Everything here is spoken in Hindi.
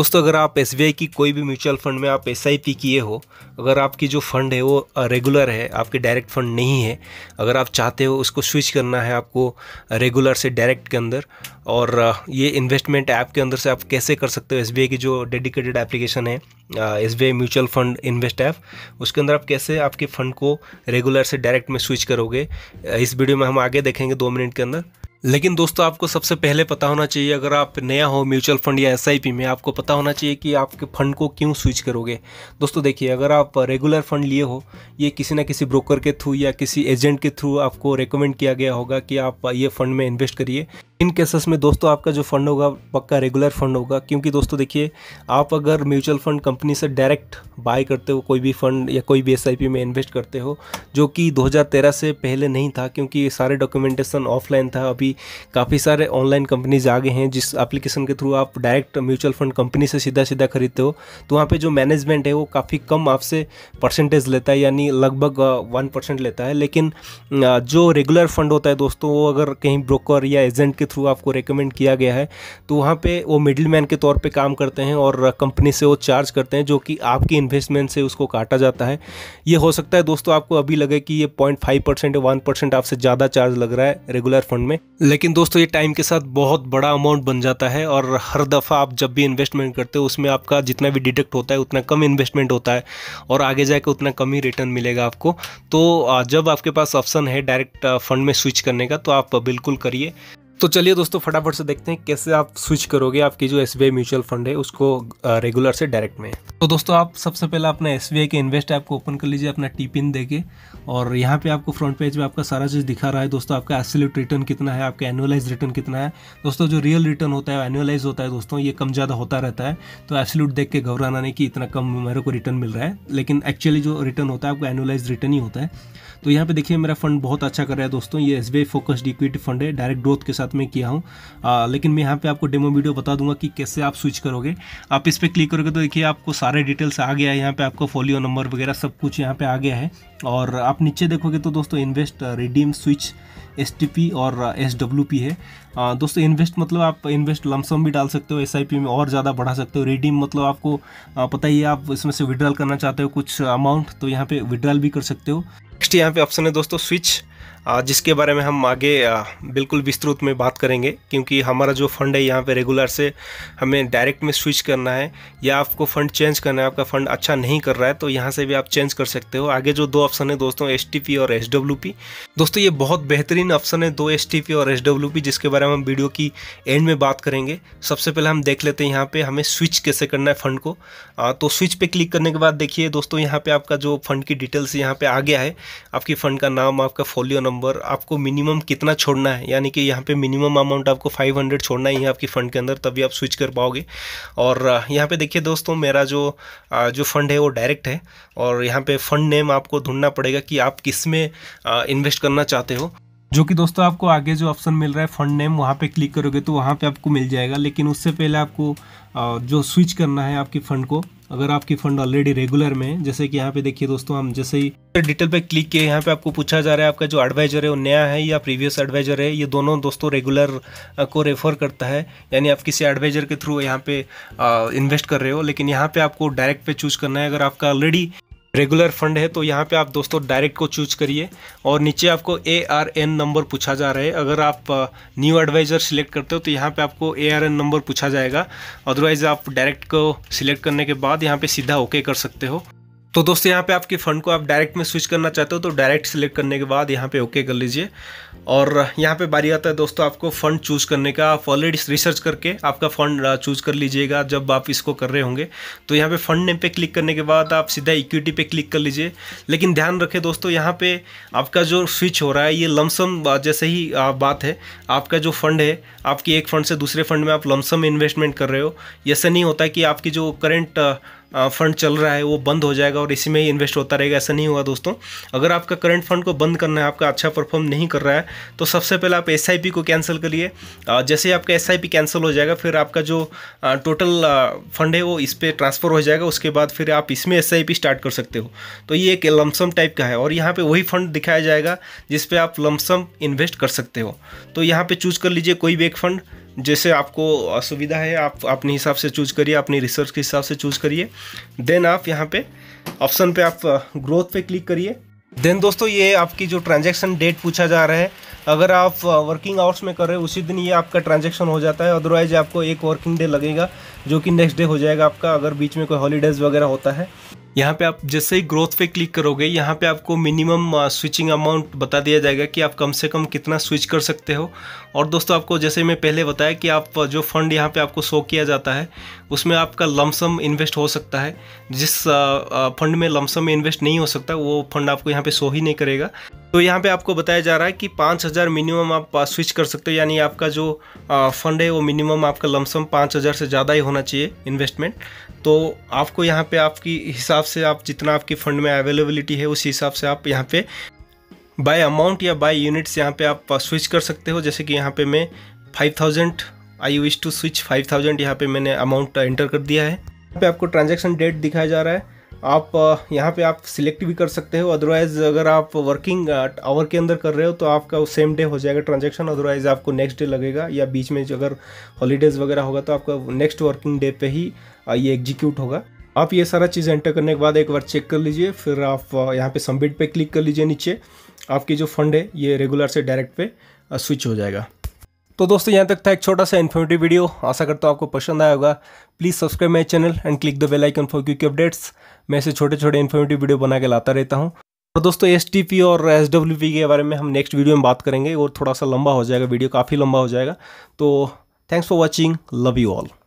दोस्तों अगर आप एस की कोई भी म्यूचुअल फंड में आप एस किए हो अगर आपकी जो फंड है वो रेगुलर है आपके डायरेक्ट फंड नहीं है अगर आप चाहते हो उसको स्विच करना है आपको रेगुलर से डायरेक्ट के अंदर और ये इन्वेस्टमेंट ऐप के अंदर से आप कैसे कर सकते हो एस की जो डेडिकेटेड एप्लीकेशन है S B I mutual fund invest app उसके अंदर आप कैसे आपके फ़ंड को रेगुलर से डायरेक्ट में स्विच करोगे इस वीडियो में हम आगे देखेंगे दो मिनट के अंदर लेकिन दोस्तों आपको सबसे पहले पता होना चाहिए अगर आप नया हो म्यूचुअल फंड या एस में आपको पता होना चाहिए कि आपके फंड को क्यों स्विच करोगे दोस्तों देखिए अगर आप रेगुलर फंड लिए हो ये किसी ना किसी ब्रोकर के थ्रू या किसी एजेंट के थ्रू आपको रिकमेंड किया गया होगा कि आप ये फंड में इन्वेस्ट करिए इन केसेस में दोस्तों आपका जो फंड होगा पक्का रेगुलर फंड होगा क्योंकि दोस्तों देखिए आप अगर म्यूचुअल फंड कंपनी से डायरेक्ट बाय करते हो कोई भी फंड या कोई भी एस में इन्वेस्ट करते हो जो कि 2013 से पहले नहीं था क्योंकि सारे डॉक्यूमेंटेशन ऑफलाइन था अभी भी काफ़ी सारे ऑनलाइन कंपनीज आ गए हैं जिस एप्लीकेशन के थ्रू आप डायरेक्ट म्यूचुअल फंड कंपनी से सीधा सीधा खरीदते हो तो वहाँ पे जो मैनेजमेंट है वो काफ़ी कम आपसे परसेंटेज लेता है यानी लगभग वन परसेंट लेता है लेकिन जो रेगुलर फंड होता है दोस्तों वो अगर कहीं ब्रोकर या एजेंट के थ्रू आपको रिकमेंड किया गया है तो वहाँ पर वो मिडिल के तौर पर काम करते हैं और कंपनी से वो चार्ज करते हैं जो कि आपकी इन्वेस्टमेंट से उसको काटा जाता है ये हो सकता है दोस्तों आपको अभी लगे कि ये point five percent one percent आपसे ज़्यादा चार्ज लग रहा है रेगुलर फंड में लेकिन दोस्तों ये टाइम के साथ बहुत बड़ा अमाउंट बन जाता है और हर दफ़ा आप जब भी इन्वेस्टमेंट करते हो उसमें आपका जितना भी डिडक्ट होता है उतना कम इन्वेस्टमेंट होता है और आगे जाकर उतना कम ही रिटर्न मिलेगा आपको तो जब आपके पास ऑप्शन है डायरेक्ट फंड में स्विच करने का तो आप बिल्कुल करिए तो चलिए दोस्तों फटाफट से देखते हैं कैसे आप स्विच करोगे आपकी जो एस म्यूचुअल फंड है उसको रेगुलर से डायरेक्ट में तो दोस्तों आप सबसे पहले अपना एस के इन्वेस्ट ऐप को ओपन कर लीजिए अपना टी पिन के और यहाँ पे आपको फ्रंट पेज में आपका सारा चीज़ दिखा रहा है दोस्तों आपका एसलेट रिटर्न कितना है आपका एनुअलाइज रिटर्न कितना है दोस्तों जो रियल रिटर्न होता है एनुअलाइज होता है दोस्तों ये कम ज़्यादा होता रहता है तो एब्सोल्यूट देख के घबराना नहीं कि इतना कम मेरे को रिटर्न मिल रहा है लेकिन एक्चुअली जो रिटर्न होता है आपको एनुअलाइज रिटर्न ही होता है तो यहाँ पे देखिए मेरा फंड बहुत अच्छा कर रहा है दोस्तों ये S B focused equity fund है डायरेक्ट ग्रोथ के साथ साथ में किया हूँ लेकिन मैं यहाँ पे आपको डेमो वीडियो बता दूंगा कि कैसे आप स्विच करोगे आप इस पर क्लिक करोगे तो देखिए आपको सारे डिटेल्स आ गया है यहाँ पे आपको फोलियो नंबर वगैरह सब कुछ यहाँ पे आ गया है और आप नीचे देखोगे तो दोस्तों इन्वेस्ट रिडीम स्विच एस और एस है दोस्तों इन्वेस्ट मतलब आप इन्वेस्ट लमसम भी डाल सकते हो एस में और ज़्यादा बढ़ा सकते हो रिडीम मतलब आपको पता ही है आप इसमें से विड्रॉल करना चाहते हो कुछ अमाउंट तो यहाँ पे विड्रॉल भी कर सकते हो नेक्स्ट यहाँ पे ऑप्शन है दोस्तों स्विच जिसके बारे में हम आगे बिल्कुल विस्तृत में बात करेंगे क्योंकि हमारा जो फंड है यहाँ पे रेगुलर से हमें डायरेक्ट में स्विच करना है या आपको फंड चेंज करना है आपका फंड अच्छा नहीं कर रहा है तो यहाँ से भी आप चेंज कर सकते हो आगे जो दो ऑप्शन है दोस्तों एस और एस दोस्तों ये बहुत बेहतरीन ऑप्शन है दो एस और एस जिसके बारे में हम वीडियो की एंड में बात करेंगे सबसे पहले हम देख लेते हैं यहाँ पर हमें स्विच कैसे करना है फंड को तो स्विच पर क्लिक करने के बाद देखिए दोस्तों यहाँ पर आपका जो फंड की डिटेल्स यहाँ पर आ गया है आपकी फ़ंड का नाम आपका फोलियो नंबर आपको मिनिमम कितना छोड़ना है यानी कि यहाँ पे मिनिमम अमाउंट आपको 500 छोड़ना ही है आपकी फ़ंड के अंदर तभी आप स्विच कर पाओगे और यहाँ पे देखिए दोस्तों मेरा जो जो फ़ंड है वो डायरेक्ट है और यहाँ पे फ़ंड नेम आपको ढूंढना पड़ेगा कि आप किस में इन्वेस्ट करना चाहते हो जो कि दोस्तों आपको आगे जो ऑप्शन मिल रहा है फंड नेम वहाँ पे क्लिक करोगे तो वहाँ पे आपको मिल जाएगा लेकिन उससे पहले आपको जो स्विच करना है आपकी फ़ंड को अगर आपकी फंड ऑलरेडी रेगुलर में है जैसे कि यहाँ पे देखिए दोस्तों हम जैसे ही डिटेल पे क्लिक किए यहाँ पे आपको पूछा जा रहा है आपका जो एडवाइजर है वो नया है या प्रीवियस एडवाइजर है ये दोनों दोस्तों रेगुलर को रेफर करता है यानी आप किसी एडवाइजर के थ्रू यहाँ पे इन्वेस्ट कर रहे हो लेकिन यहाँ पे आपको डायरेक्ट पे चूज करना है अगर आपका ऑलरेडी रेगुलर फंड है तो यहाँ पे आप दोस्तों डायरेक्ट को चूज करिए और नीचे आपको ए आर एन नंबर पूछा जा रहा है अगर आप न्यू एडवाइज़र सिलेक्ट करते हो तो यहाँ पे आपको ए आर एन नंबर पूछा जाएगा अदरवाइज़ आप डायरेक्ट को सिलेक्ट करने के बाद यहाँ पे सीधा ओके okay कर सकते हो तो दोस्तों यहाँ पे आपके फ़ंड को आप डायरेक्ट में स्विच करना चाहते हो तो डायरेक्ट सिलेक्ट करने के बाद यहाँ पे ओके कर लीजिए और यहाँ पे बारी आता है दोस्तों आपको फ़ंड चूज़ करने का आप ऑलरेडी रिसर्च करके आपका फ़ंड चूज़ uh, कर लीजिएगा जब आप इसको कर रहे होंगे तो यहाँ पे फ़ंड नेम पे क्लिक करने के बाद आप सीधा इक्विटी पे क्लिक कर लीजिए लेकिन ध्यान रखें दोस्तों यहाँ पर आपका जो स्विच हो रहा है ये लमसम uh, जैसे ही uh, बात है आपका जो फ़ंड है आपकी एक फ़ंड से दूसरे फंड में आप लमसम इन्वेस्टमेंट कर रहे हो ऐसा नहीं होता कि आपकी जो करेंट फंड चल रहा है वो बंद हो जाएगा और इसी में ही इन्वेस्ट होता रहेगा ऐसा नहीं होगा दोस्तों अगर आपका करंट फंड को बंद करना है आपका अच्छा परफॉर्म नहीं कर रहा है तो सबसे पहले आप एस को कैंसिल करिए जैसे ही आपका एस कैंसिल हो जाएगा फिर आपका जो टोटल फंड है वो इस पर ट्रांसफ़र हो जाएगा उसके बाद फिर आप इसमें एस स्टार्ट कर सकते हो तो ये एक लमसम टाइप का है और यहाँ पर वही फंड दिखाया जाएगा जिसपे आप लमसम इन्वेस्ट कर सकते हो तो यहाँ पर चूज़ कर लीजिए कोई भी एक फंड जैसे आपको असुविधा है आप अपने हिसाब से चूज करिए अपनी रिसर्च के हिसाब से चूज करिए देन आप यहाँ पे ऑप्शन पे आप ग्रोथ uh, पे क्लिक करिए देन दोस्तों ये आपकी जो ट्रांजेक्शन डेट पूछा जा रहा है अगर आप वर्किंग uh, आवर्स में कर रहे हो उसी दिन ये आपका ट्रांजेक्शन हो जाता है अदरवाइज आपको एक वर्किंग डे लगेगा जो कि नेक्स्ट डे हो जाएगा आपका अगर बीच में कोई हॉलीडेज़ वगैरह होता है यहाँ पे आप जैसे ही ग्रोथ पे क्लिक करोगे यहाँ पे आपको मिनिमम स्विचिंग अमाउंट बता दिया जाएगा कि आप कम से कम कितना स्विच कर सकते हो और दोस्तों आपको जैसे मैं पहले बताया कि आप जो फंड यहाँ पे आपको शो किया जाता है उसमें आपका लमसम इन्वेस्ट हो सकता है जिस फंड में लमसम इन्वेस्ट नहीं हो सकता वो फंड आपको यहाँ पर शो ही नहीं करेगा तो यहाँ पे आपको बताया जा रहा है कि पाँच हज़ार मिनिमम आप स्विच कर सकते हो यानी आपका जो फंड है वो मिनिमम आपका लमसम पाँच हज़ार से ज़्यादा ही होना चाहिए इन्वेस्टमेंट तो आपको यहाँ पे आपकी हिसाब से आप जितना आपकी फंड में अवेलेबिलिटी है उस हिसाब से आप यहाँ पे बाय अमाउंट या बाय यूनिट्स यहाँ पे आप स्विच कर सकते हो जैसे कि यहाँ पे मैं five thousand I wish to switch five thousand यहाँ पे मैंने अमाउंट एंटर कर दिया है यहाँ पे आपको ट्रांजेक्शन डेट दिखाया जा रहा है आप यहाँ पे आप सिलेक्ट भी कर सकते हो अदरवाइज अगर आप वर्किंग आवर के अंदर कर रहे हो तो आपका सेम डे हो जाएगा ट्रांजेक्शन अदरवाइज आपको नेक्स्ट डे लगेगा या बीच में अगर हॉलीडेज वगैरह होगा तो आपका नेक्स्ट वर्किंग डे पे ही ये एग्जीक्यूट होगा आप ये सारा चीज़ एंटर करने के बाद एक बार चेक कर लीजिए फिर आप यहाँ पे सबमिट पे क्लिक कर लीजिए नीचे आपकी जो फंड है ये रेगुलर से डायरेक्ट पे स्विच हो जाएगा तो दोस्तों यहाँ तक था एक छोटा सा इन्फॉर्मेटिव वीडियो आशा करता हूँ आपको पसंद आया होगा please subscribe my channel and click the bell icon for quick updates मैं ऐसे छोटे छोटे इन्फॉर्मेटिव वीडियो बना के लाता रहता हूँ और दोस्तों एस और एस के बारे में हम नेक्स्ट वीडियो में बात करेंगे और थोड़ा सा लंबा हो जाएगा वीडियो काफ़ी लंबा हो जाएगा तो thanks for watching love you all